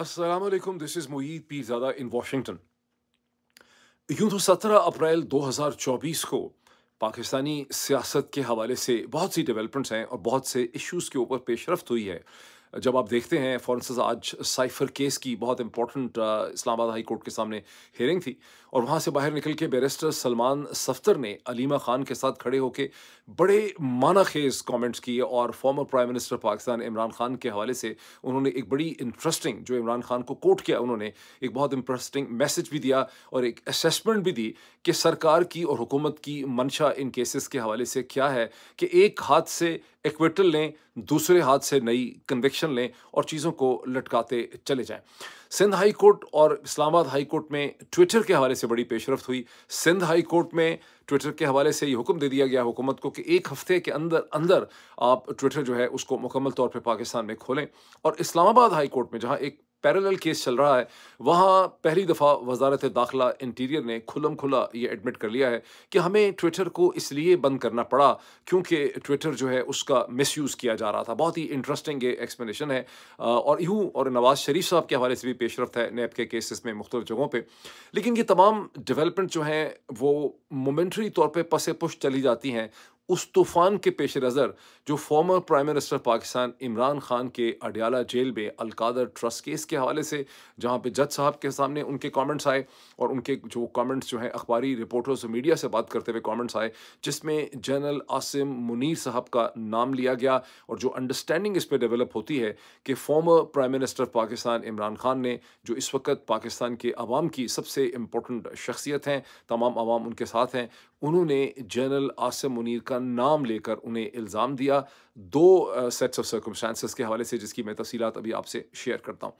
Aslam this is P Pirzada in Washington यूं तो 17 अप्रैल 2024 को पाकिस्तानी सियासत के हवाले से बहुत सी डेवलपमेंट्स हैं और बहुत से इश्यूज़ के ऊपर पेशरफ हुई है जब आप देखते हैं फॉरेंसिस आज साइफर केस की बहुत important uh, Islamabad high court के सामने हेयरिंग थी और वहाँ से बाहर निकल के बैरिस्टर सलमान सफ्तर ने अलीमा खान के साथ खड़े होकर बड़े माना खेज कॉमेंट्स किए और former prime minister Pakistan Imran Khan के हवाले से उन्होंने एक बड़ी इंटरेस्टिंग जो इमरान खान को कोट किया उन्होंने एक बहुत इंटरेस्टिंग मैसेज भी दिया और एक असेसमेंट भी दी कि सरकार की और हुकूमत की मंशा इन केसेस के हवाले से क्या है कि एक हाथ से एक्विटल लें दूसरे हाथ से नई कन्विक्शन लें और चीज़ों को लटकाते चले जाएं सिंध हाई कोर्ट और इस्लामाबाद हाई कोर्ट में ट्विटर के हवाले से बड़ी पेशरफ हुई सिंध हाई कोर्ट में ट्विटर के हवाले से ये हुक्म दे दिया गया हुकूमत को कि एक हफ्ते के अंदर अंदर आप ट्विटर जो है उसको मुकम्मल तौर पर पाकिस्तान में खोलें और इस्लामाबाद हाई कोर्ट में जहाँ एक पैरल केस चल रहा है वहाँ पहली दफ़ा वजारत दाखिला इंटीरियर ने खुलम खुला ये एडमिट कर लिया है कि हमें ट्विटर को इसलिए बंद करना पड़ा क्योंकि ट्विटर जो है उसका मिसयूज़ किया जा रहा था बहुत ही इंटरेस्टिंग ये एक्सप्लेनेशन है और यूँ और नवाज़ शरीफ साहब के हवाले से भी पेशरफ है नैब के केसेस में मुख्तु जगहों पर लेकिन ये तमाम डिवेलपमेंट जो हैं वो मोमेंट्री तौर पर पसे पुश चली जाती हैं उस तूफान के पेश नज़र जो former prime minister Pakistan Imran Khan के अडियाला जेल में अलकादर ट्रस्ट केस के हवाले से जहां पे जज साहब के सामने उनके कमेंट्स आए और उनके जो कमेंट्स जो हैं अखबारी रिपोर्टर्स और मीडिया से बात करते हुए कमेंट्स आए जिसमें जनरल आसिम मुनीर साहब का नाम लिया गया और जो अंडरस्टैंडिंग इस पर डेवलप होती है कि former prime minister Pakistan Imran Khan ने जो इस वक्त पाकिस्तान के अवाम की सबसे इम्पोर्टेंट शख्सियत हैं तमाम आवाम उनके साथ हैं उन्होंने जनरल आसिम मुनीर का नाम लेकर उन्हें इल्ज़ाम दिया दो सेट्स ऑफ सर्कमस्टांसिस के हवाले से जिसकी मैं तफसीत अभी आपसे शेयर करता हूँ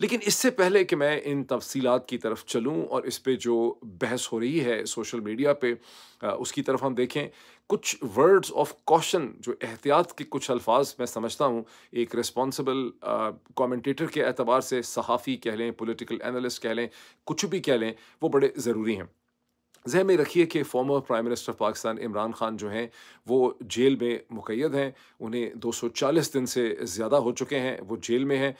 लेकिन इससे पहले कि मैं इन तफसीत की तरफ चलूँ और इस पर जो बहस हो रही है सोशल मीडिया पर उसकी तरफ हम देखें कुछ वर्ड्स ऑफ कॉशन जो एहतियात के कुछ अल्फाज मैं समझता हूँ एक रिस्पॉन्सिबल कॉमेंटेटर के एतबार से सहाफ़ी कह लें पोलिटिकल एनालिस्ट कह लें कुछ भी कह लें वो बड़े ज़रूरी हैं जहन में रखिए कि former prime minister Pakistan Imran Khan जो हैं वो जेल में मुकैद हैं उन्हें 240 दिन से ज़्यादा हो चुके हैं वो जेल में हैं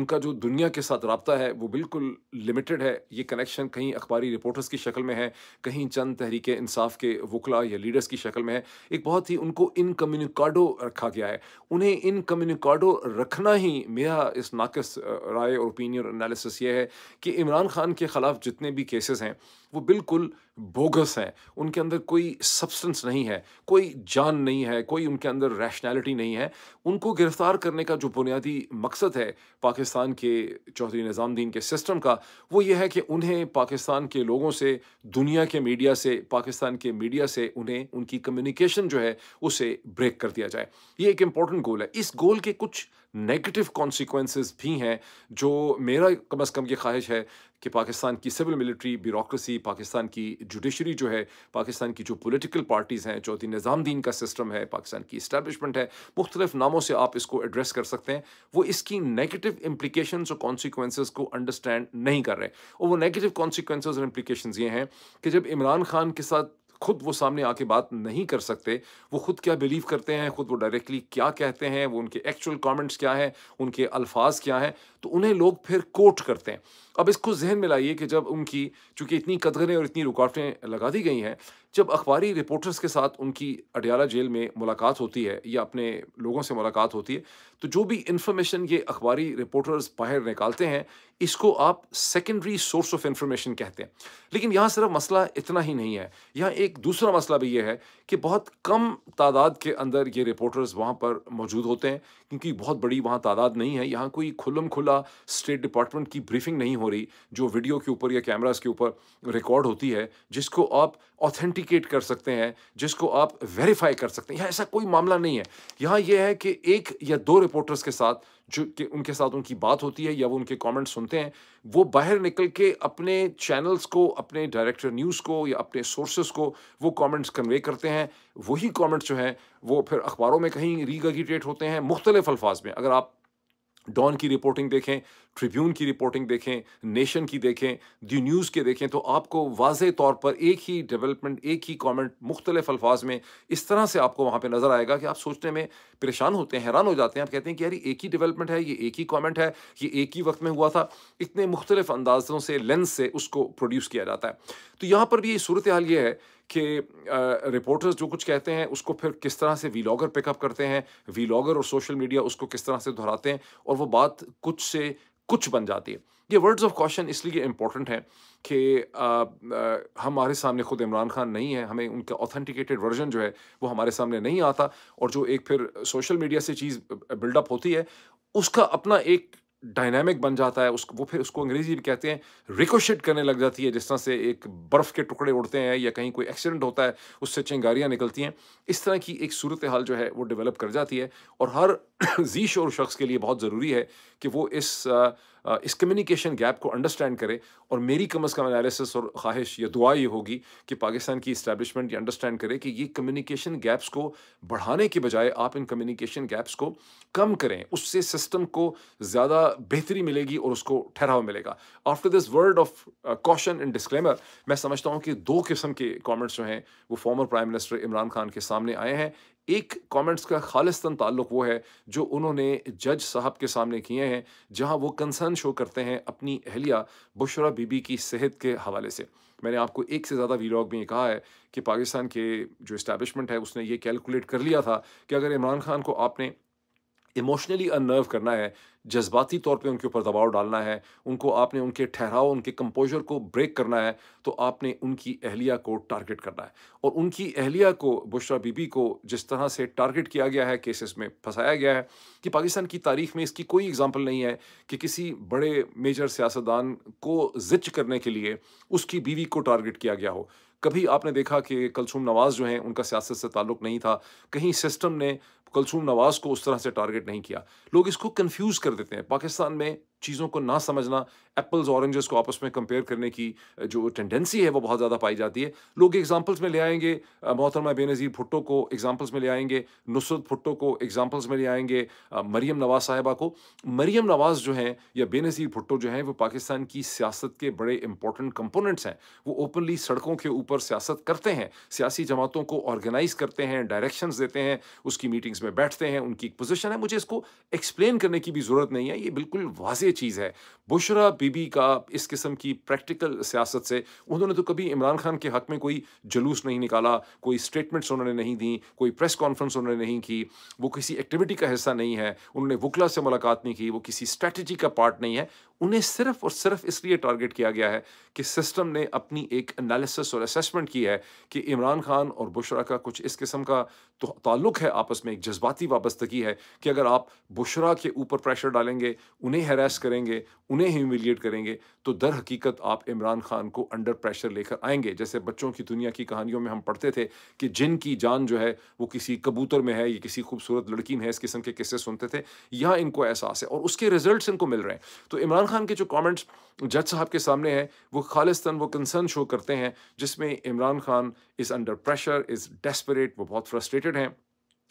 उनका जो दुनिया के साथ रबता है वो बिल्कुल लिमिटेड है ये कनेक्शन कहीं अखबारी रिपोर्टर्स की शक्ल में है कहीं चंद तहरीक इंसाफ के वकला या लीडर्स की शक्ल में है एक बहुत ही उनको इनकम्युनिकाडो रखा गया है उन्हें कम्यूनिकार्डो रखना ही मेरा इस नाकस राय और ओपिनियन एनालिसिस ये है कि इमरान खान के ख़िलाफ़ जितने भी केसेज़ हैं वो बिल्कुल बोगस हैं उनके अंदर कोई सब्सटेंस नहीं है कोई जान नहीं है कोई उनके अंदर रैशनैलिटी नहीं है उनको गिरफ्तार करने का जो बुनियादी मकसद है पाकिस्तान के चौधरी निज़ामुद्दीन के सिस्टम का वो ये है कि उन्हें पाकिस्तान के लोगों से दुनिया के मीडिया से पाकिस्तान के मीडिया से उन्हें उनकी कम्युनिकेशन जो है उसे ब्रेक कर दिया जाए ये एक इम्पॉर्टेंट गोल है इस गोल के कुछ नेगेटिव कॉन्सिक्वेंसेस भी हैं जो मेरा कम अज़ कम ये ख्वाहिश है कि पाकिस्तान की सिविल मिलिट्री ब्यूरोसी पाकिस्तान की जुडिशरी जो है पाकिस्तान की जो पोलिटिकल पार्टीज़ हैं चौथी निज़ाम दीन का सिस्टम है पाकिस्तान की इस्टेबलिशमेंट है मुख्तलिफ नामों से आप इसको एड्रेस कर सकते हैं वो इसकी नेगेटिव इम्प्लीकेशन और कॉन्सिक्वेंस को अंडरस्टैंड नहीं कर रहे और वो नेगेटिव कॉन्सिक्वेंस और इम्प्लिकेशन ये हैं कि जब इमरान खान के साथ खुद वो सामने आके बात नहीं कर सकते वो खुद क्या बिलीव करते हैं खुद वो डायरेक्टली क्या कहते हैं वो उनके एक्चुअल कमेंट्स क्या हैं उनके अल्फाज क्या हैं तो उन्हें लोग फिर कोट करते हैं अब इसको जहन में लाइए कि जब उनकी चूंकि इतनी कदगरें और इतनी रुकावटें लगा दी गई हैं जब अखबारी रिपोर्टर्स के साथ उनकी अटियाला जेल में मुलाकात होती है या अपने लोगों से मुलाकात होती है तो जो भी इंफॉर्मेशन ये अखबारी रिपोर्टर्स बाहर निकालते हैं इसको आप सेकेंडरी सोर्स ऑफ इंफॉर्मेशन कहते हैं लेकिन यहाँ सिर्फ मसला इतना ही नहीं है यहाँ एक दूसरा मसला भी ये है कि बहुत कम तादाद के अंदर ये रिपोर्टर्स वहाँ पर मौजूद होते हैं क्योंकि बहुत बड़ी वहाँ तादाद नहीं है यहाँ कोई खुलम खुला स्टेट डिपार्टमेंट की ब्रीफिंग नहीं हो रही जो वीडियो के ऊपर या कैमराज के ऊपर रिकॉर्ड होती है जिसको आप ऑथेंटिकेट कर सकते हैं जिसको आप वेरीफाई कर सकते हैं यहाँ ऐसा कोई मामला नहीं है यहाँ यह है कि एक या दो रिपोर्टर्स के साथ जो कि उनके साथ उनकी बात होती है या वो उनके कमेंट सुनते हैं वो बाहर निकल के अपने चैनल्स को अपने डायरेक्टर न्यूज़ को या अपने सोर्सेस को वो कमेंट्स कन्वे करते हैं वही कमेंट्स जो हैं वो फिर अखबारों में कहीं रीगीटेट होते हैं मुख्तलिफ अल्फाज में अगर आप डॉन की रिपोर्टिंग देखें ट्रिब्यून की रिपोर्टिंग देखें नेशन की देखें दी न्यूज़ के देखें तो आपको वाज तौर पर एक ही डेवलपमेंट एक ही कमेंट मुख्तलिफ अल्फाज में इस तरह से आपको वहाँ पे नज़र आएगा कि आप सोचने में परेशान होते हैं हैरान हो जाते हैं आप कहते हैं कि यार एक ही डेवलपमेंट है ये एक ही कॉमेंट है ये एक ही वक्त में हुआ था इतने मुख्तलिफ अंदाजों से लेंस से उसको प्रोड्यूस किया जाता है तो यहाँ पर भी ये सूरत हाल ये है कि रिपोर्टर्स जो कुछ कहते हैं उसको फिर किस तरह से वीलॉगर पिकअप करते हैं वीलॉगर और सोशल मीडिया उसको किस तरह से दोहराते हैं और वो बात कुछ से कुछ बन जाती है ये वर्ड्स ऑफ कॉशन इसलिए इम्पोर्टेंट हैं कि हमारे सामने ख़ुद इमरान खान नहीं है हमें उनका ऑथेंटिकेटेड वर्जन जो है वो हमारे सामने नहीं आता और जो एक फिर सोशल मीडिया से चीज़ बिल्डअप होती है उसका अपना एक डायनामिक बन जाता है उसको वो फिर उसको अंग्रेजी भी कहते हैं रिकोशिट करने लग जाती है जिस तरह से एक बर्फ़ के टुकड़े उड़ते हैं या कहीं कोई एक्सीडेंट होता है उससे चिंगारियाँ निकलती हैं इस तरह की एक सूरत हाल जो है वो डेवलप कर जाती है और हर जीश और शख्स के लिए बहुत ज़रूरी है कि वो इस इस कम्युनिकेशन गैप को अंडरस्टैंड करें और मेरी कम अज़ कम एनालिसिस और ख्वाहिश या दुआ ये होगी कि पाकिस्तान की इस्टेबलिशमेंट ये अंडरस्टैंड करे कि ये कम्युनिकेशन गैप्स को बढ़ाने के बजाय आप इन कम्युनिकेशन गैप्स को कम करें उससे सिस्टम को ज़्यादा बेहतरी मिलेगी और उसको ठहराव मिलेगा after this word of caution and disclaimer मैं समझता हूँ कि दो किस्म के कॉमेंट्स जो हैं वो former prime minister Imran Khan के सामने आए हैं एक कमेंट्स का खालिस्तन ताल्लुक वो है जो उन्होंने जज साहब के सामने किए हैं जहां वो कंसर्न शो करते हैं अपनी अहलिया बुशरा बीबी की सेहत के हवाले से मैंने आपको एक से ज़्यादा वीलॉग में ये कहा है कि पाकिस्तान के जो इस्टेबलिशमेंट है उसने ये कैलकुलेट कर लिया था कि अगर इमरान खान को आपने इमोशनली अनर्व करना है जज्बाती तौर पे उनके ऊपर दबाव डालना है उनको आपने उनके ठहराव उनके कंपोजर को ब्रेक करना है तो आपने उनकी अहलिया को टारगेट करना है और उनकी अहलिया को बुशरा बीबी को जिस तरह से टारगेट किया गया है केसेस में फंसाया गया है कि पाकिस्तान की तारीख में इसकी कोई एग्जांपल नहीं है कि किसी बड़े मेजर सियासतदान को जिच करने के लिए उसकी बीवी को टारगेट किया गया हो कभी आपने देखा कि कलसुम नवाज़ जो हैं उनका सियासत से ताल्लुक़ नहीं था कहीं सिस्टम ने कलसूम नवाज़ को उस तरह से टारगेट नहीं किया लोग इसको कन्फ्यूज़ कर देते हैं पाकिस्तान में चीज़ों को ना समझना एप्पल्स ऑरेंजेस को आपस में कंपेयर करने की जो टेंडेंसी है वो बहुत ज़्यादा पाई जाती है लोग एग्जाम्पल्स में ले आएंगे मोहतरमा बेनज़ीर भुट्टो को एग्जाम्पल्स में ले आएंगे नुसरत भुट्टो को एग्जाम्पल्स में ले आएंगे मरीम नवाज़ साहिबा को मरीम नवाज़ जो हैं या बेनज़ीर भुट्टो जो हैं वो पाकिस्तान की सियासत के बड़े इंपॉर्टेंट कंपोनेंट्स हैं वो ओपनली सड़कों के ऊपर सियासत करते हैं सियासी जमातों को ऑर्गेनाइज करते हैं डायरेक्शन देते हैं उसकी मीटिंग्स में बैठते हैं उनकी एक पोजिशन है मुझे इसको एक्सप्लेन करने की भी ज़रूरत नहीं है ये बिल्कुल वाज चीज़ है बुशरा पीबी का इस किस्म की प्रैक्टिकल सियासत से उन्होंने तो कभी इमरान खान के हक़ में कोई जुलूस नहीं निकाला कोई स्टेटमेंट्स उन्होंने नहीं दी कोई प्रेस कॉन्फ्रेंस उन्होंने नहीं की वो किसी एक्टिविटी का हिस्सा नहीं है उन्होंने वकला से मुलाकात नहीं की वो किसी स्ट्रेटजी का पार्ट नहीं है उन्हें सिर्फ और सिर्फ इसलिए टारगेट किया गया है कि सिस्टम ने अपनी एक एनालिसिस और असेसमेंट की है कि इमरान खान और बुशरा का कुछ इस किस्म का तो ताल्लुक है आपस में एक जज्बाती वाबस्तगी है कि अगर आप बुशरा के ऊपर प्रेशर डालेंगे उन्हें हैरेस करेंगे उन्हें ह्यूमिलिएट करेंगे तो दर हकीकत आप इमरान खान को अंडर प्रेशर लेकर आएंगे जैसे बच्चों की दुनिया की कहानियों में हम पढ़ते थे कि जिनकी जान जो है वो किसी कबूतर में है या किसी खूबसूरत लड़की में है इस किस्म के किस्से सुनते थे यहाँ इनको एहसास है और उसके रिजल्ट इनको मिल रहे हैं तो इमरान इमरान खान के जो कमेंट्स जज साहब के सामने हैं वो खालिस्तन वो कंसर्न शो करते हैं जिसमें Imran Khan is under pressure is desperate वो बहुत फ्रस्ट्रेटेड हैं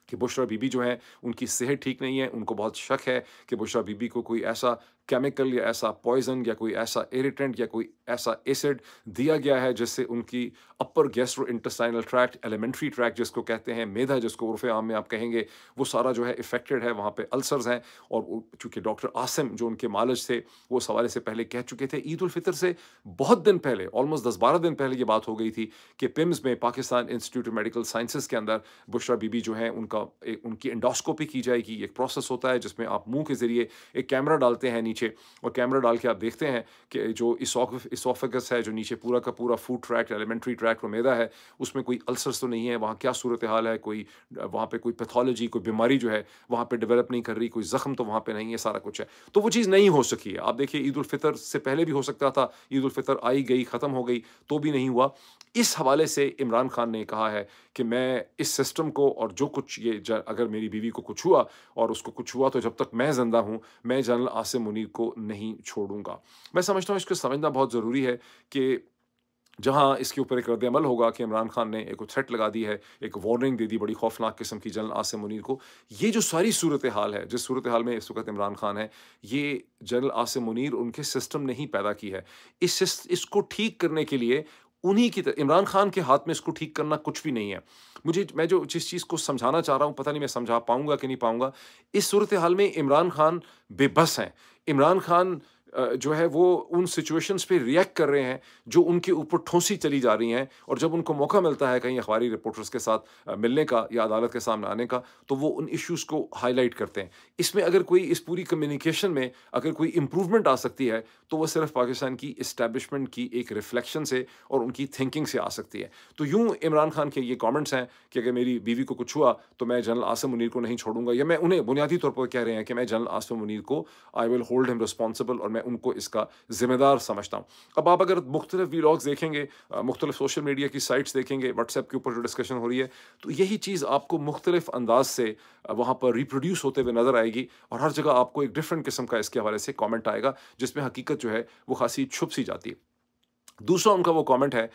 कि बुशरा बीबी जो है उनकी सेहत ठीक नहीं है उनको बहुत शक है कि बुशरा बीबी को कोई ऐसा केमिकल या ऐसा पॉइजन या कोई ऐसा इरिटेंट या कोई ऐसा एसिड दिया गया है जिससे उनकी upper gastro intestinal tract alimentary tract जिसको कहते हैं मेधा जिसको उर्फ आम में आप कहेंगे वो सारा जो है इफेक्टेड है वहाँ पे अल्सर्स हैं और चूंकि डॉक्टर आसिम जो उनके मालज थे वो इस हवाले से पहले कह चुके थे ईद उलफितर से बहुत दिन पहले ऑलमोस्ट दस बारह दिन पहले ये बात हो गई थी कि पिम्स में Pakistan institute of medical sciences के अंदर बुशरा बीबी जो है उनका उनकी एंडोस्कोपी की जाएगी एक प्रोसेस होता है जिसमें आप मुँह के ज़रिए एक कैमरा डालते हैं नीचे और कैमरा डाल के आप देखते हैं कि जो इसोफिकस है जो नीचे पूरा का पूरा फूड ट्रैक एलिमेंट्री ट्रैक रोमेदा है उसमें कोई अल्सर्स तो नहीं है वहाँ क्या सूरत हाल है कोई वहाँ पर कोई पैथोलॉजी कोई बीमारी जो है वहाँ पर डेवलप नहीं कर रही कोई ज़ख्म तो वहाँ पर नहीं है सारा कुछ है तो वो चीज़ नहीं हो सकी है आप देखिए ईदालफ़ितर से पहले भी हो सकता था ईदालफ़ितर आई गई ख़त्म हो गई तो भी नहीं हुआ इस हवाले से इमरान खान ने कहा है कि मैं इस सिस्टम को और जो कुछ ये अगर मेरी बीवी को कुछ हुआ और उसको कुछ हुआ तो जब तक मैं ज़िंदा हूँ मैं जनरल आसिम मुनि कश्मीर को नहीं छोड़ूंगा मैं समझता हूँ इसको समझना बहुत ज़रूरी है कि जहाँ इसके ऊपर एक रद्द अमल होगा कि इमरान खान ने एक थ्रेट लगा दी है एक वार्निंग दे दी बड़ी खौफनाक किस्म की जनरल आसिम मुनीर को ये जो सारी सूरत हाल है जिस सूरत हाल में इस वक्त इमरान खान है ये जनरल आसिम मुनीर उनके सिस्टम ने ही पैदा की है इस इसको ठीक करने के लिए उन्हीं की तरह इमरान खान के हाथ में इसको ठीक करना कुछ भी नहीं है मुझे मैं जो जिस चीज़ को समझाना चाह रहा हूँ पता नहीं मैं समझा पाऊँगा कि नहीं पाऊँगा इस सूरत हाल में इमरान खान बेबस हैं इमरान खान जो है वो उन सिचुएशंस पे रिएक्ट कर रहे हैं जो उनके ऊपर ठोसी चली जा रही हैं और जब उनको मौका मिलता है कहीं अखबारी रिपोर्टर्स के साथ मिलने का या अदालत के सामने आने का तो वो उन इश्यूज़ को हाईलाइट करते हैं इसमें अगर कोई इस पूरी कम्युनिकेशन में अगर कोई इम्प्रूवमेंट आ सकती है तो वह सिर्फ पाकिस्तान की इस्टेबलिशमेंट की एक रिफ्लेक्शन से और उनकी थिंकिंग से आ सकती है तो यूँ इमरान खान के ये कॉमेंट्स हैं कि अगर मेरी बीवी को कुछ हुआ तो मैं जनरल आसम मुनीर को नहीं छोड़ूंगा या मैं उन्हें बुनियादी तौर पर कह रहे हैं कि मैं जनरल आसम मुनीर को I will hold him responsible और मैं उनको इसका ज़िम्मेदार समझता हूँ अब आप अगर मुख्तलिफ वीलॉग्स देखेंगे मुख्तलिफ सोशल मीडिया की साइट्स देखेंगे व्हाट्सएप के ऊपर जो डिस्कशन हो रही है तो यही चीज़ आपको मुख्तलिफ अंदाज से वहाँ पर रिप्रोड्यूस होते हुए नज़र आएगी और हर जगह आपको एक डिफरेंट किस्म का इसके हवाले से कॉमेंट आएगा जिसमें हकीकत जो है वो खासी छुप सी जाती है दूसरा उनका वो कमेंट है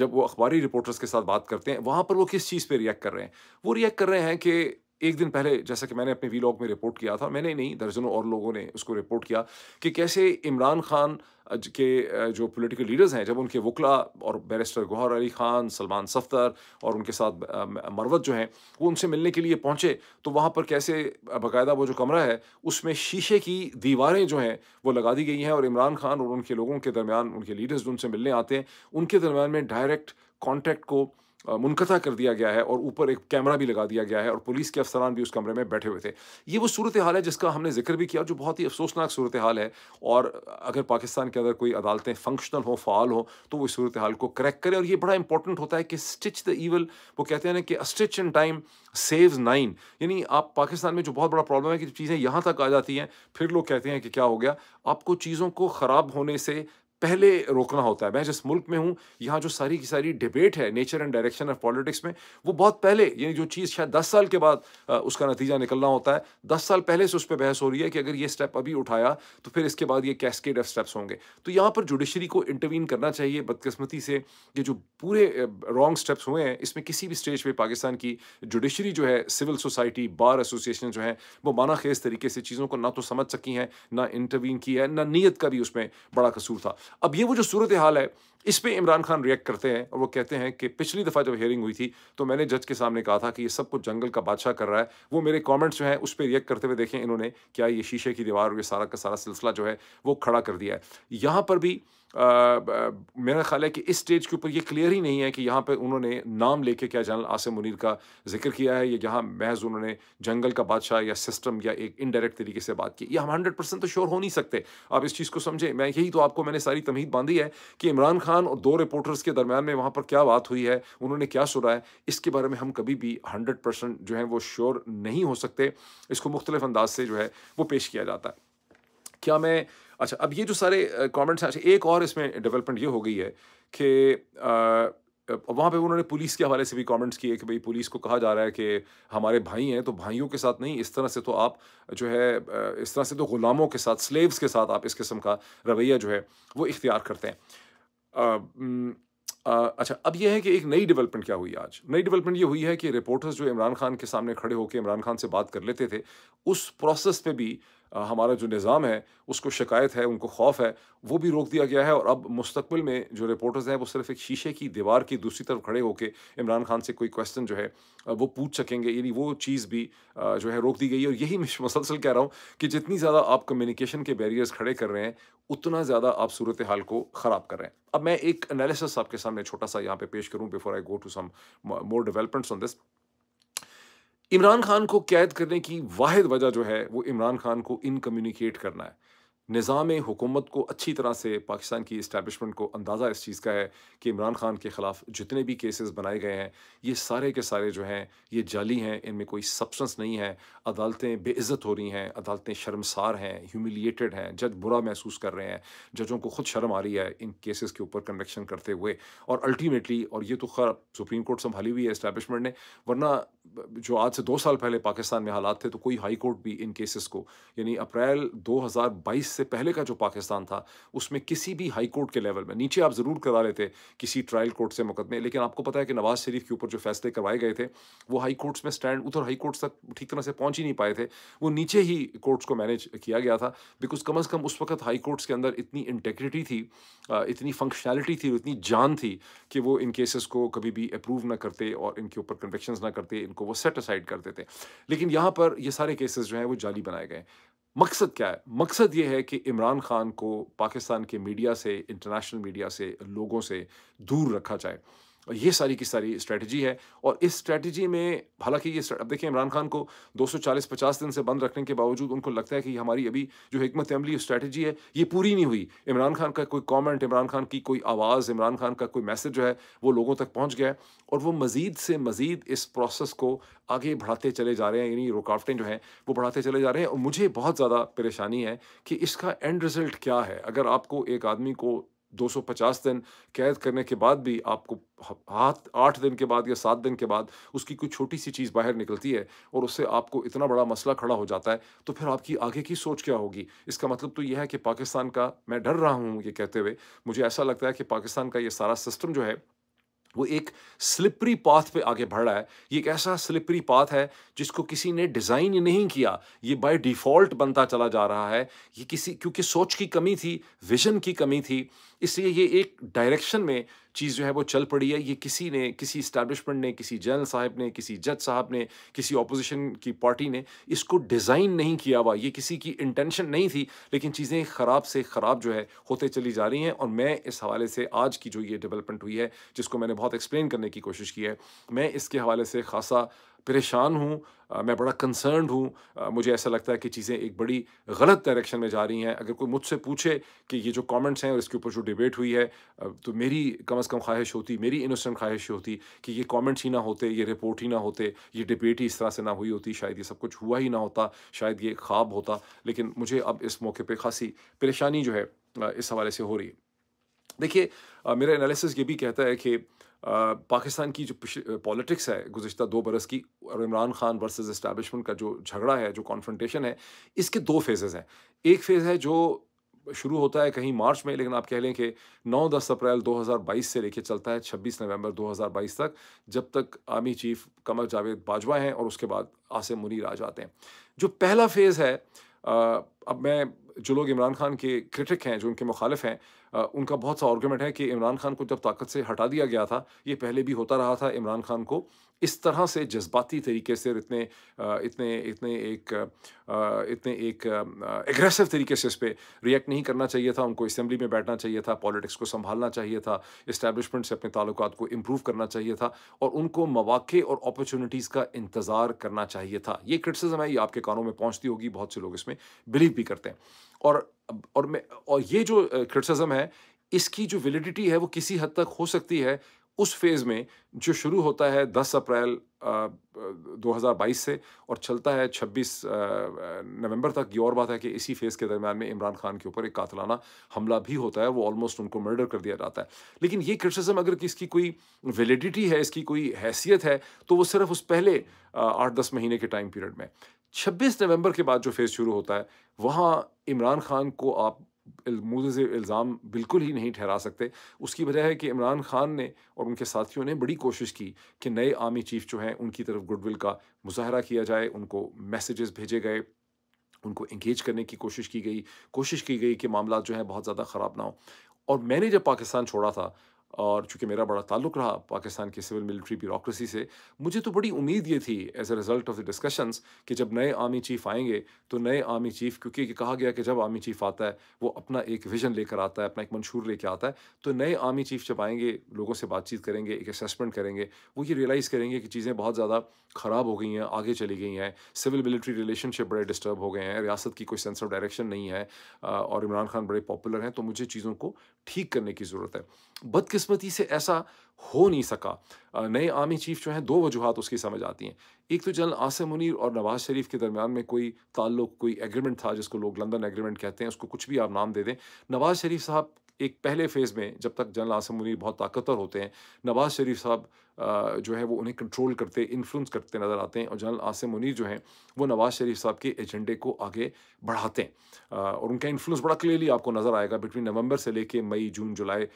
जब वो अखबारी रिपोर्टर्स के साथ बात करते हैं वहाँ पर वो किस चीज़ पे रिएक्ट कर रहे हैं वो रिएक्ट कर रहे हैं कि एक दिन पहले जैसा कि मैंने अपने वीलॉग में रिपोर्ट किया था मैंने नहीं दर्जनों और लोगों ने उसको रिपोर्ट किया कि कैसे इमरान खान के जो पॉलिटिकल लीडर्स हैं जब उनके वकला और बैरिस्टर गौहर अली खान सलमान सफ्तर और उनके साथ मरवत जो हैं वो उनसे मिलने के लिए पहुँचे तो वहाँ पर कैसे बाकायदा वो जो कमरा है उसमें शीशे की दीवारें जो हैं वो लगा दी गई हैं और इमरान खान और उनके लोगों के दरमियान उनके लीडर्स जो उनसे मिलने आते हैं उनके दरमियान में डायरेक्ट कॉन्टैक्ट को मुनकता कर दिया गया है और ऊपर एक कैमरा भी लगा दिया गया है और पुलिस के अफसरान भी उस कमरे में बैठे हुए थे ये वो सूरत हाल है जिसका हमने जिक्र भी किया जो बहुत ही अफसोसनाक सूरत हाल है और अगर पाकिस्तान के अंदर कोई अदालतें फंक्शनल हों फ़ाल हों तो वो सूरत हाल को क्रैक करें और ये बड़ा इंपॉर्टेंट होता है कि स्टिच द ईवल वो कहते हैं ना कि stitch in time saves nine यानी आप पाकिस्तान में जो बहुत बड़ा प्रॉब्लम है कि चीज़ें यहाँ तक आ जाती हैं फिर लोग कहते हैं कि क्या हो गया आपको चीज़ों को ख़राब होने से पहले रोकना होता है मैं जिस मुल्क में हूँ यहाँ जो सारी की सारी डिबेट है nature and direction of politics में वो बहुत पहले यानी जो चीज़ शायद दस साल के बाद उसका नतीजा निकलना होता है दस साल पहले से उस पर बहस हो रही है कि अगर ये स्टेप अभी उठाया तो फिर इसके बाद ये कैसकेड ऑफ स्टेप्स होंगे तो यहाँ पर जुडिशरी को इंटरवीन करना चाहिए बदकस्मती से ये जो पूरे रॉन्ग स्टेप्स हुए हैं इसमें किसी भी स्टेज पर पाकिस्तान की जुडिशरी जो है सिविल सोसाइटी बार एसोसिएशन जो है वो माना खेज तरीके से चीज़ों को ना तो समझ सकी हैं ना इंटरवीन की है ना नीयत का भी उसमें बड़ा कसूर था अब ये वो जो सूरत हाल है इस पे इमरान खान रिएक्ट करते हैं और वो कहते हैं कि पिछली दफ़ा जब हेयरिंग हुई थी तो मैंने जज के सामने कहा था कि ये सब कुछ जंगल का बादशाह कर रहा है वो मेरे कमेंट्स जो हैं उस पर रिएक्ट करते हुए देखें इन्होंने क्या ये शीशे की दीवार और ये सारा का सारा सिलसिला जो है वो खड़ा कर दिया है यहाँ पर भी मेरा ख्याल है कि इस स्टेज के ऊपर ये क्लियर ही नहीं है कि यहाँ पर उन्होंने नाम लेके क्या जनरल आसिम मुनीर का जिक्र किया है या जहाँ महज उन्होंने जंगल का बादशाह या सिस्टम या एक इनडायरेक्ट तरीके से बात की ये हम हंड्रेड परसेंट तो श्योर हो नहीं सकते आप इस चीज़ को समझें मैं यही तो आपको मैंने सारी तमहीद बांधी है कि इमरान खान और दो रिपोर्टर्स के दरमियान में वहाँ पर क्या बात हुई है उन्होंने क्या सुना है इसके बारे में हम कभी भी हंड्रेड परसेंट जो है वो श्योर नहीं हो सकते इसको मुख्तलिफ अंदाज से जो है वो पेश किया जाता है क्या मैं अच्छा अब ये जो सारे कॉमेंट्स हैं अच्छा, एक और इसमें डेवलपमेंट ये हो गई है कि वहाँ पे उन्होंने पुलिस के हवाले से भी कमेंट्स किए कि भाई पुलिस को कहा जा रहा है कि हमारे भाई हैं तो भाइयों के साथ नहीं इस तरह से तो आप जो है इस तरह से तो ग़ुलामों के साथ स्लेव्स के साथ आप इस किस्म का रवैया जो है वो इख्तियार करते हैं आ, आ, अच्छा अब यह है कि एक नई डेवलपमेंट क्या हुई आज नई डेवलपमेंट ये हुई है कि रिपोर्टर्स जो इमरान खान के सामने खड़े होकर इमरान खान से बात कर लेते थे उस प्रोसेस पर भी हमारा जो निज़ाम है उसको शिकायत है उनको खौफ है वो भी रोक दिया गया है और अब मुस्तबिल में जो रिपोर्टर्स हैं वो सिर्फ एक शीशे की दीवार की दूसरी तरफ खड़े होकर इमरान खान से कोई क्वेश्चन जो है वो पूछ सकेंगे यानी वो चीज़ भी जो है रोक दी गई और यही मैं मुसलसल कह रहा हूँ कि जितनी ज़्यादा आप कम्युनिकेशन के बैरियर्स खड़े कर रहे हैं उतना ज़्यादा आप सूरत हाल को ख़राब कर रहे हैं अब मैं एक एनालिसिस आपके सामने छोटा सा यहाँ पे पेश करूँ before I go to some more developments on this Imran Khan को कैद करने की वाद वजह जो है वो इमरान खान को इनकम्यूनिकेट करना है निज़ाम हुकूमत को अच्छी तरह से पाकिस्तान की इस्टेबलिशमेंट को अंदाज़ा इस चीज़ का है कि इमरान खान के ख़िलाफ़ जितने भी केसेस बनाए गए हैं ये सारे के सारे जो हैं ये जाली हैं इनमें कोई सब्सटेंस नहीं है अदालतें बेइज़्ज़त हो रही हैं अदालतें शर्मसार हैं ह्यूमिलिएटेड हैं जज बुरा महसूस कर रहे हैं जजों को खुद शर्म आ रही है इन केसेस के ऊपर कन्वेक्शन करते हुए और अल्टीमेटली और ये तो खर सुप्रीम कोर्ट संभाली हुई है इस्टेबलिशमेंट ने वरना जो आज से दो साल पहले पाकिस्तान में हालात थे तो कोई हाई कोर्ट भी इन केसेस को यानी अप्रैल 2022 बाईस से पहले का जो पाकिस्तान था उसमें किसी भी हाई कोर्ट के लेवल में नीचे आप ज़रूर करा लेते किसी ट्रायल कोर्ट से मुकदमे लेकिन आपको पता है कि नवाज शरीफ के ऊपर जो फैसले करवाए गए थे वो हाई कोर्ट्स में स्टैंड उधर हाई कोर्ट्स तक ठीक तरह से पहुंच ही नहीं पाए थे वो नीचे ही कोर्ट्स को मैनेज किया गया था बिकॉज कम अज़ कम उस वक्त हाई कोर्ट्स के अंदर इतनी इंटेग्रिटी थी इतनी फंक्शनैलिटी थी इतनी जान थी कि वो इन केसेस को कभी भी अप्रूव ना करते और इनके ऊपर कन्वेक्शन ना करते इनको वो सेट असाइड करते थे लेकिन यहाँ पर ये सारे केसेस जो हैं वो जाली बनाए गए मकसद क्या है मकसद ये है कि इमरान खान को पाकिस्तान के मीडिया से इंटरनेशनल मीडिया से लोगों से दूर रखा जाए और ये सारी की सारी स्ट्रैटेजी है और इस स्ट्रैटेजी में हालांकि ये अब देखिए इमरान खान को 240-50 दिन से बंद रखने के बावजूद उनको लगता है कि हमारी अभी जो हमत अमली स्ट्रैटेजी है ये पूरी नहीं हुई इमरान खान का कोई कॉमेंट इमरान खान की कोई आवाज़ इमरान खान का कोई मैसेज जो है वो लोगों तक पहुँच गया और वो मज़ीद से मज़ीद इस प्रोसेस को आगे बढ़ाते चले जा रहे हैं यानी रुकावटें जो हैं वो बढ़ाते चले जा रहे हैं और मुझे बहुत ज़्यादा परेशानी है कि इसका एंड रिज़ल्ट क्या है अगर आपको एक आदमी को 250 दिन कैद करने के बाद भी आपको हाथ आठ दिन के बाद या सात दिन के बाद उसकी कोई छोटी सी चीज़ बाहर निकलती है और उससे आपको इतना बड़ा मसला खड़ा हो जाता है तो फिर आपकी आगे की सोच क्या होगी इसका मतलब तो यह है कि पाकिस्तान का मैं डर रहा हूँ ये कहते हुए मुझे ऐसा लगता है कि पाकिस्तान का ये सारा सिस्टम जो है वो एक स्लिपरी पाथ पे आगे बढ़ रहा है ये एक ऐसा स्लिपरी पाथ है जिसको किसी ने डिज़ाइन नहीं किया ये बाय डिफ़ॉल्ट बनता चला जा रहा है ये किसी क्योंकि सोच की कमी थी विजन की कमी थी इसलिए ये एक डायरेक्शन में चीज़ जो है वो चल पड़ी है ये किसी ने किसी इस्टेबलिशमेंट ने किसी जनरल साहब ने किसी जज साहब ने किसी अपोजिशन की पार्टी ने इसको डिज़ाइन नहीं किया हुआ ये किसी की इंटेंशन नहीं थी लेकिन चीज़ें ख़राब से ख़राब जो है होते चली जा रही हैं और मैं इस हवाले से आज की जो ये डेवलपमेंट हुई है जिसको मैंने बहुत एक्सप्लेन करने की कोशिश की है मैं इसके हवाले से खासा परेशान हूँ मैं बड़ा कंसर्न हूँ मुझे ऐसा लगता है कि चीज़ें एक बड़ी गलत डायरेक्शन में जा रही हैं अगर कोई मुझसे पूछे कि ये जो कमेंट्स हैं और इसके ऊपर जो डिबेट हुई है तो मेरी कम अज़ कम ख्वाहिश होती मेरी इनोसेंट ख्वाहिश होती कि ये कमेंट्स ही ना होते ये रिपोर्ट ही ना होते ये डिबेट ही इस तरह से ना हुई होती शायद ये सब कुछ हुआ ही ना होता शायद ये ख्वाब होता लेकिन मुझे अब इस मौके पर खासी परेशानी जो है इस हवाले से हो रही है देखिए मेरा एनालिसिस ये भी कहता है कि पाकिस्तान की जो पॉलिटिक्स है गुज्त दो बरस की और इमरान खान वर्सेस इस्टेबलिशमेंट का जो झगड़ा है जो कॉन्फ्रेंटेशन है इसके दो फेजेज़ हैं एक फेज़ है जो शुरू होता है कहीं मार्च में लेकिन आप कह लें कि 9 दस अप्रैल 2022 से लेकर चलता है 26 नवंबर 2022 तक जब तक आर्मी चीफ कमर जावेद बाजवा हैं और उसके बाद आसिम मुनीर आ जाते हैं जो पहला फेज़ है आ, अब मैं जो लोग इमरान खान के क्रिटिक हैं जो उनके मुखालिफ हैं उनका बहुत सा आर्ग्यूमेंट है कि इमरान खान को जब ताकत से हटा दिया गया था ये पहले भी होता रहा था इमरान खान को इस तरह से जज्बाती तरीके से इतने इतने इतने एक इतने एक एग्रेसिव तरीके से इस पर रिएक्ट नहीं करना चाहिए था उनको असम्बली में बैठना चाहिए था पॉलिटिक्स को संभालना चाहिए था इस्टेबलिशमेंट से अपने ताल्लुक को इम्प्रूव करना चाहिए था और उनको मौाक़े और अपॉर्चुनिटीज़ का इंतज़ार करना चाहिए था ये क्रिटिसिज्म है ये आपके कानों में पहुँचती होगी बहुत से लोग इसमें बिलीव भी करते हैं और और मैं और ये जो क्रिटिसिज्म है इसकी जो वैलिडिटी है वो किसी हद तक हो सकती है उस फेज़ में जो शुरू होता है 10 अप्रैल 2022 से और चलता है 26 नवंबर तक ये और बात है कि इसी फेज़ के दरमियान में इमरान खान के ऊपर एक कातलाना हमला भी होता है वो ऑलमोस्ट उनको मर्डर कर दिया जाता है लेकिन ये क्रिटिसिज्म अगर किसकी कोई वैलिडिटी है इसकी कोई हैसियत है तो वो सिर्फ उस पहले आठ दस महीने के टाइम पीरियड में छब्बीस नवंबर के बाद जो फेज़ शुरू होता है वहाँ इमरान खान को आप मुँह से इल्ज़ाम बिल्कुल ही नहीं ठहरा सकते उसकी वजह है कि इमरान खान ने और उनके साथियों ने बड़ी कोशिश की कि नए आर्मी चीफ जो हैं उनकी तरफ गुडविल का मुजाहरा किया जाए उनको मैसेजेस भेजे गए उनको इंगेज करने की कोशिश की गई कोशिश की गई कि मामला जो है बहुत ज़्यादा ख़राब ना हो और मैंने जब पाकिस्तान छोड़ा था और चूँकि मेरा बड़ा ताल्लुक रहा पाकिस्तान की सिविल मिलिट्री ब्यूरोक्रेसी से मुझे तो बड़ी उम्मीद ये थी as a result of the discussions कि जब नए आर्मी चीफ आएंगे तो नए आर्मी चीफ क्योंकि ये कहा गया कि जब आर्मी चीफ आता है वो अपना एक विजन लेकर आता है अपना एक मंशूर लेकर आता है तो नए आर्मी चीफ जब आएंगे लोगों से बातचीत करेंगे एक असेसमेंट करेंगे वो ये रियलाइज़ करेंगे कि चीज़ें बहुत ज़्यादा ख़राब हो गई हैं आगे चली गई हैं सिविल मिलिट्री रिलेशनशिप बड़े डिस्टर्ब हो गए हैं रियासत की कोई सेंस ऑफ डायरेक्शन नहीं है और इमरान खान बड़े पॉपुलर हैं तो मुझे चीज़ों को ठीक करने की ज़रूरत है बद बदकिस्मती से ऐसा हो नहीं सका नए आर्मी चीफ जो हैं दो वजूहत उसकी समझ आती हैं एक तो जनरल आसिम मुनीर और नवाज शरीफ के दरमियान में कोई ताल्लुक कोई एग्रीमेंट था जिसको लोग लंदन एग्रीमेंट कहते हैं उसको कुछ भी आप नाम दे दें नवाज शरीफ साहब एक पहले फेज़ में जब तक जनरल आसम मुनीर बहुत ताकतवर होते हैं नवाज़ शरीफ साहब जो है वो उन्हें कंट्रोल करते इन्फ्लुएंस करते नज़र आते हैं और जनरल आसम मुनीर जो हैं वो नवाज़ शरीफ साहब के एजेंडे को आगे बढ़ाते हैं और उनका इन्फ्लुएंस बड़ा क्लियरली आपको नज़र आएगा बिटवीन नवंबर से लेके मई जून जुलाई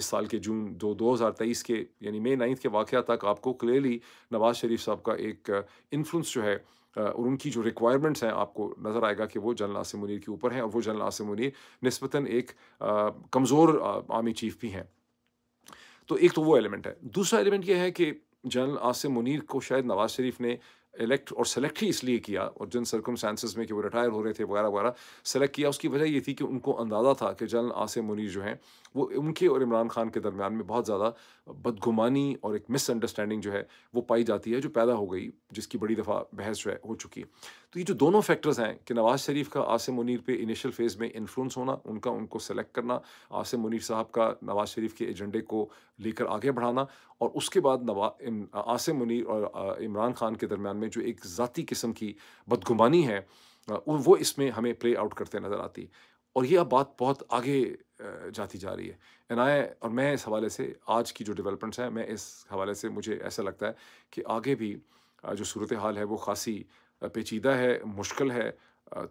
इस साल के जून दो दो हज़ार तेईस के यानी मई नाइन्थ के वाक़ तक आपको क्लियरली नवाज़ शरीफ साहब का एक इन्फ्लुंस जो है और उनकी जो रिक्वायरमेंट्स हैं आपको नज़र आएगा कि वो जनरल आसिम मुनीर के ऊपर हैं और वो जनरल आसिम मुनीर नस्बता एक कमज़ोर आर्मी चीफ भी हैं तो एक तो वो एलिमेंट है दूसरा एलिमेंट ये है कि जनरल आसिम मुनीर को शायद नवाज शरीफ ने इलेक्ट और सेलेक्ट ही इसलिए किया और जिन सर्कमस्टांसिस में कि वो रिटायर हो रहे थे वगैरह वगैरह सेलेक्ट किया उसकी वजह ये थी कि उनको अंदाज़ा था कि जनरल आसिम मुनीर जो हैं वो उनके और इमरान खान के दरमियान में बहुत ज़्यादा बदगुमानी और एक मिसअंडरस्टैंडिंग जो है वो पाई जाती है जो पैदा हो गई जिसकी बड़ी दफ़ा बहस जो है हो चुकी है तो ये जो दोनों फैक्टर्स हैं कि नवाज़ शरीफ का आसिम मुनीर पे इनिशियल फेज़ में इन्फ्लुंस होना उनका उनको सेलेक्ट करना आसिम मुनीर साहब का नवाज़ शरीफ के एजेंडे को लेकर आगे बढ़ाना और उसके बाद नवा आसिम मुनीर और इमरान खान के दरमियान में में जो एक ज़ाती किस्म की बदगुमानी है वो इसमें हमें प्ले आउट करते नज़र आती और ये अब बात बहुत आगे जाती जा रही है एन आए और मैं इस हवाले से आज की जो डेवलपमेंट्स हैं मैं इस हवाले से मुझे ऐसा लगता है कि आगे भी जो सूरत हाल है वो खासी पेचीदा है मुश्किल है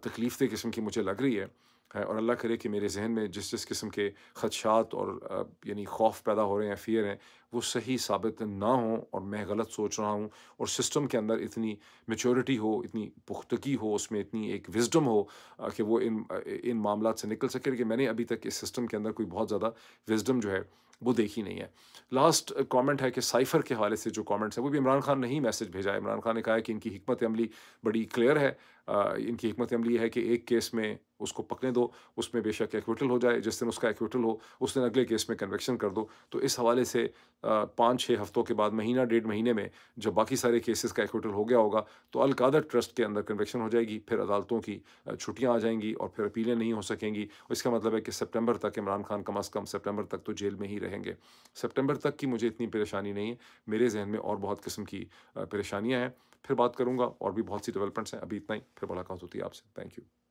तकलीफ दे किस्म की मुझे लग रही है है और अल्लाह करे कि मेरे जहन में जिस जिस किस्म के खदशात और यानी खौफ पैदा हो रहे हैं फियर हैं वो सही साबित ना हो और मैं गलत सोच रहा हूँ और सिस्टम के अंदर इतनी मेचोरिटी हो इतनी पुख्तगी हो उसमें इतनी एक विजडम हो कि वो इन इन मामला से निकल सके लेकिन मैंने अभी तक इस सिस्टम के अंदर कोई बहुत ज़्यादा विजडम जो है वो देखी नहीं है लास्ट कमेंट है कि साइफ़र के हवाले से जो कमेंट्स हैं वो भी इमरान खान ने ही मैसेज भेजा है इमरान खान ने कहा है कि इनकी हमत अमली बड़ी क्लियर है आ, इनकी हमत अमली है कि एक केस में उसको पकने दो उसमें बेशक एक्विटल हो जाए जिस दिन उसका एक्विटल हो उस दिन अगले केस में कन्वेक्शन कर दो तो इस हवाले से पाँच छः हफ्तों के बाद महीना डेढ़ महीने में जब बाकी सारे केसेस का एक्विटल हो गया होगा तो अलकादर ट्रस्ट के अंदर कन्वेक्शन हो जाएगी फिर अदालतों की छुट्टियाँ आ जाएंगी और फिर अपीलें नहीं हो सकेंगी इसका मतलब है कि सितंबर तक इमरान खान कम अज़ कम सितंबर तक तो जेल में ही रहेंगे सेप्टेम्बर तक की मुझे इतनी परेशानी नहीं है मेरे जहन में और बहुत किस्म की परेशानियाँ हैं फिर बात करूँगा और भी बहुत सी डेवलपमेंट्स हैं अभी इतना ही फिर मुलाकात होती है आपसे थैंक यू